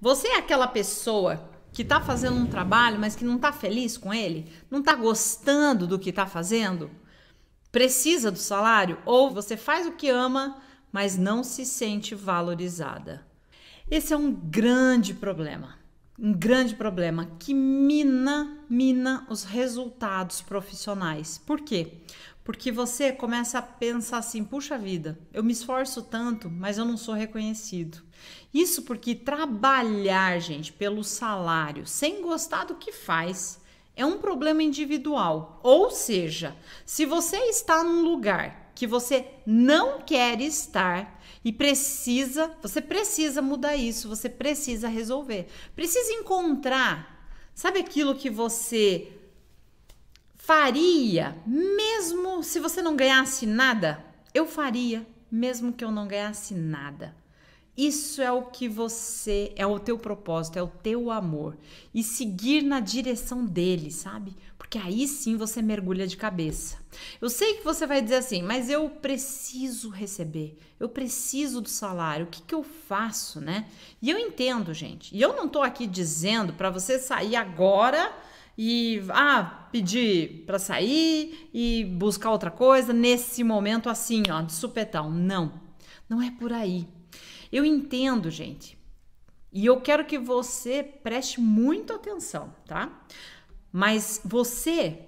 Você é aquela pessoa que está fazendo um trabalho, mas que não está feliz com ele? Não está gostando do que está fazendo? Precisa do salário? Ou você faz o que ama, mas não se sente valorizada? Esse é um grande problema. Um grande problema que mina, mina os resultados profissionais. Por quê? Porque você começa a pensar assim: puxa vida, eu me esforço tanto, mas eu não sou reconhecido. Isso porque trabalhar, gente, pelo salário, sem gostar do que faz, é um problema individual. Ou seja, se você está num lugar que você não quer estar e precisa, você precisa mudar isso, você precisa resolver. Precisa encontrar, sabe aquilo que você faria, mesmo se você não ganhasse nada? Eu faria, mesmo que eu não ganhasse nada. Isso é o que você, é o teu propósito, é o teu amor. E seguir na direção dele, sabe? Porque aí sim você mergulha de cabeça. Eu sei que você vai dizer assim, mas eu preciso receber, eu preciso do salário, o que, que eu faço, né? E eu entendo, gente. E eu não tô aqui dizendo para você sair agora e ah, pedir para sair e buscar outra coisa nesse momento assim, ó, de supetão. Não, não é por aí. Eu entendo, gente, e eu quero que você preste muito atenção, tá? Mas você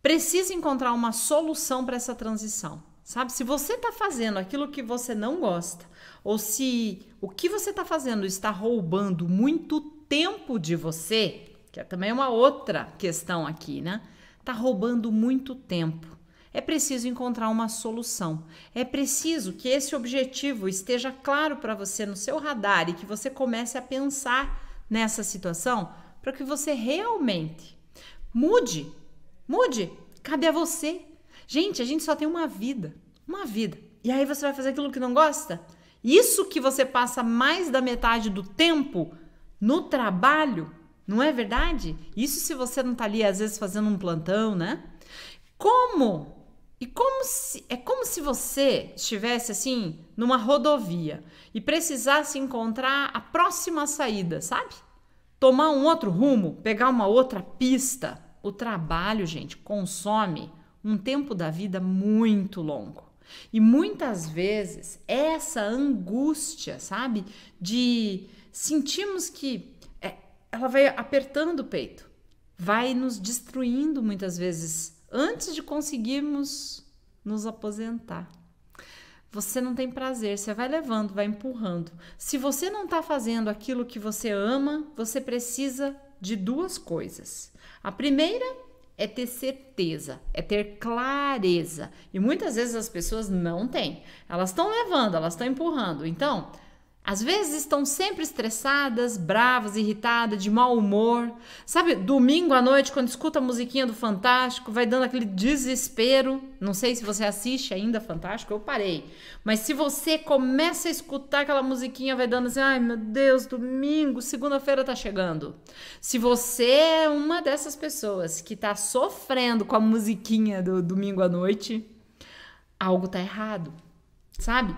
precisa encontrar uma solução para essa transição. Sabe, se você está fazendo aquilo que você não gosta, ou se o que você está fazendo está roubando muito tempo de você, que é também é uma outra questão aqui, né? Tá roubando muito tempo. É preciso encontrar uma solução. É preciso que esse objetivo esteja claro para você no seu radar e que você comece a pensar nessa situação para que você realmente mude. Mude. Cabe a você. Gente, a gente só tem uma vida. Uma vida. E aí você vai fazer aquilo que não gosta? Isso que você passa mais da metade do tempo no trabalho não é verdade? Isso se você não está ali às vezes fazendo um plantão, né? Como? E como se é como se você estivesse assim numa rodovia e precisasse encontrar a próxima saída, sabe? Tomar um outro rumo, pegar uma outra pista. O trabalho, gente, consome um tempo da vida muito longo. E muitas vezes essa angústia, sabe, de sentimos que ela vai apertando o peito, vai nos destruindo muitas vezes antes de conseguirmos nos aposentar. Você não tem prazer, você vai levando, vai empurrando. Se você não está fazendo aquilo que você ama, você precisa de duas coisas. A primeira é ter certeza, é ter clareza. E muitas vezes as pessoas não têm. Elas estão levando, elas estão empurrando. Então, às vezes estão sempre estressadas, bravas, irritadas, de mau humor. Sabe, domingo à noite, quando escuta a musiquinha do Fantástico, vai dando aquele desespero. Não sei se você assiste ainda Fantástico, eu parei. Mas se você começa a escutar aquela musiquinha, vai dando assim: ai meu Deus, domingo, segunda-feira tá chegando. Se você é uma dessas pessoas que tá sofrendo com a musiquinha do domingo à noite, algo tá errado, sabe?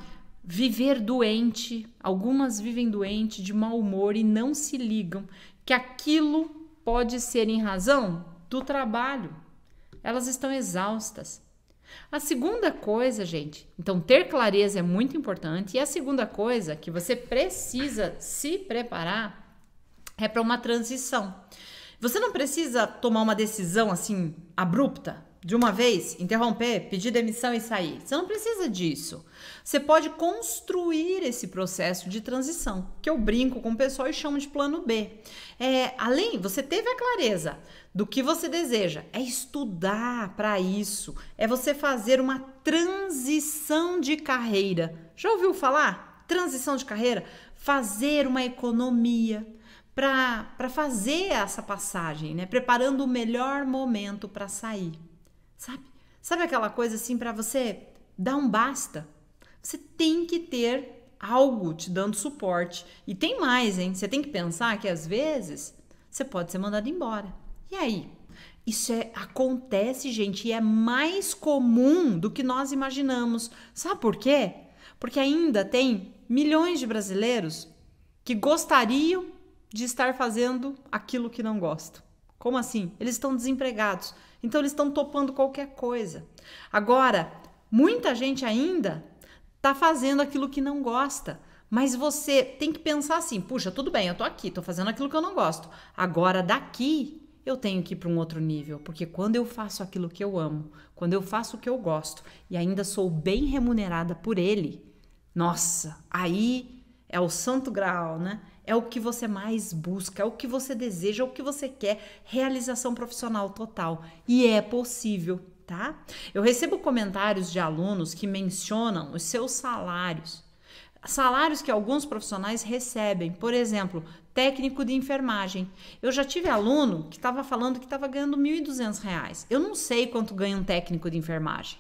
viver doente, algumas vivem doente, de mau humor e não se ligam que aquilo pode ser em razão do trabalho. Elas estão exaustas. A segunda coisa, gente, então ter clareza é muito importante, e a segunda coisa que você precisa se preparar é para uma transição. Você não precisa tomar uma decisão assim abrupta, de uma vez, interromper, pedir demissão e sair. Você não precisa disso. Você pode construir esse processo de transição, que eu brinco com o pessoal e chamo de plano B. É, além, você teve a clareza do que você deseja, é estudar para isso, é você fazer uma transição de carreira. Já ouviu falar? Transição de carreira? Fazer uma economia, para fazer essa passagem, né? preparando o melhor momento para sair. Sabe? Sabe aquela coisa assim para você dar um basta? Você tem que ter algo te dando suporte. E tem mais, hein? Você tem que pensar que às vezes você pode ser mandado embora. E aí? Isso é, acontece, gente, e é mais comum do que nós imaginamos. Sabe por quê? Porque ainda tem milhões de brasileiros que gostariam de estar fazendo aquilo que não gostam. Como assim? Eles estão desempregados, então eles estão topando qualquer coisa. Agora, muita gente ainda está fazendo aquilo que não gosta. Mas você tem que pensar assim: puxa, tudo bem, eu tô aqui, tô fazendo aquilo que eu não gosto. Agora daqui eu tenho que ir para um outro nível, porque quando eu faço aquilo que eu amo, quando eu faço o que eu gosto e ainda sou bem remunerada por ele, nossa, aí é o santo grau, né? é o que você mais busca, é o que você deseja, é o que você quer, realização profissional total. E é possível, tá? Eu recebo comentários de alunos que mencionam os seus salários salários que alguns profissionais recebem. Por exemplo, técnico de enfermagem. Eu já tive aluno que estava falando que estava ganhando R$ 1.200. Eu não sei quanto ganha um técnico de enfermagem.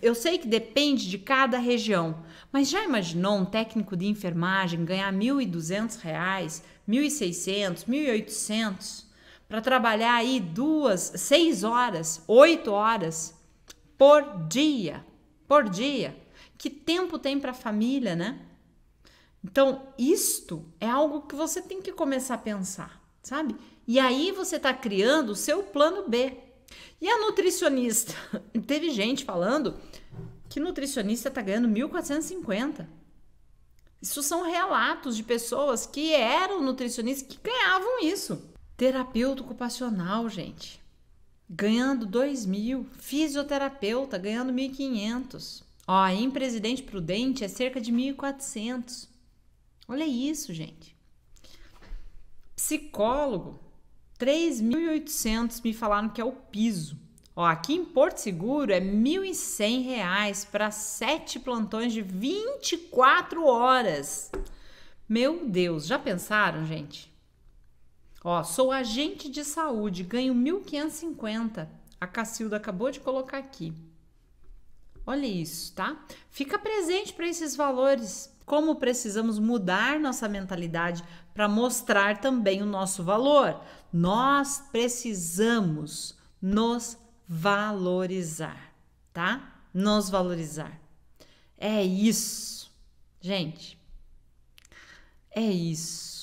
Eu sei que depende de cada região, mas já imaginou um técnico de enfermagem ganhar R$ 1.200, R$ 1.600, R$ 1.800 para trabalhar aí duas, seis horas, oito horas por dia, por dia? Que tempo tem para a família, né? Então, isto é algo que você tem que começar a pensar, sabe? E aí você está criando o seu plano B. E a nutricionista? Teve gente falando que nutricionista está ganhando 1.450. Isso são relatos de pessoas que eram nutricionistas que ganhavam isso. Terapeuta ocupacional, gente, ganhando 2.000. Fisioterapeuta ganhando 1.500. Ó, em Presidente Prudente é cerca de 1.400. Olha isso, gente. Psicólogo, 3.800 me falaram que é o piso. Ó, aqui em Porto Seguro é R$ 1.100 para sete plantões de 24 horas. Meu Deus, já pensaram, gente? Ó, sou agente de saúde, ganho 1.550. A Cacilda acabou de colocar aqui. Olha isso, tá? Fica presente para esses valores como precisamos mudar nossa mentalidade para mostrar também o nosso valor. Nós precisamos nos valorizar, tá? Nos valorizar. É isso. Gente, é isso.